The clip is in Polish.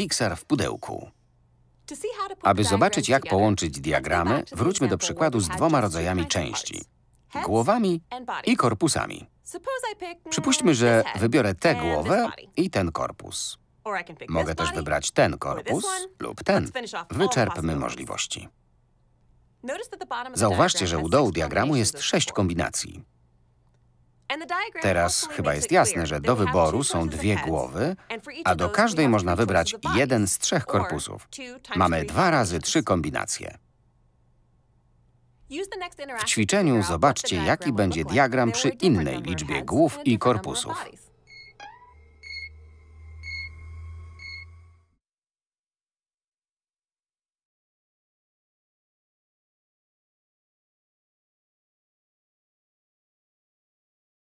Pixar w pudełku. Aby zobaczyć, jak połączyć diagramy, wróćmy do przykładu z dwoma rodzajami części. Głowami i korpusami. Przypuśćmy, że wybiorę tę głowę i ten korpus. Mogę też wybrać ten korpus lub ten. Wyczerpmy możliwości. Zauważcie, że u dołu diagramu jest sześć kombinacji. Teraz chyba jest jasne, że do wyboru są dwie głowy, a do każdej można wybrać jeden z trzech korpusów. Mamy dwa razy trzy kombinacje. W ćwiczeniu zobaczcie, jaki będzie diagram przy innej liczbie głów i korpusów.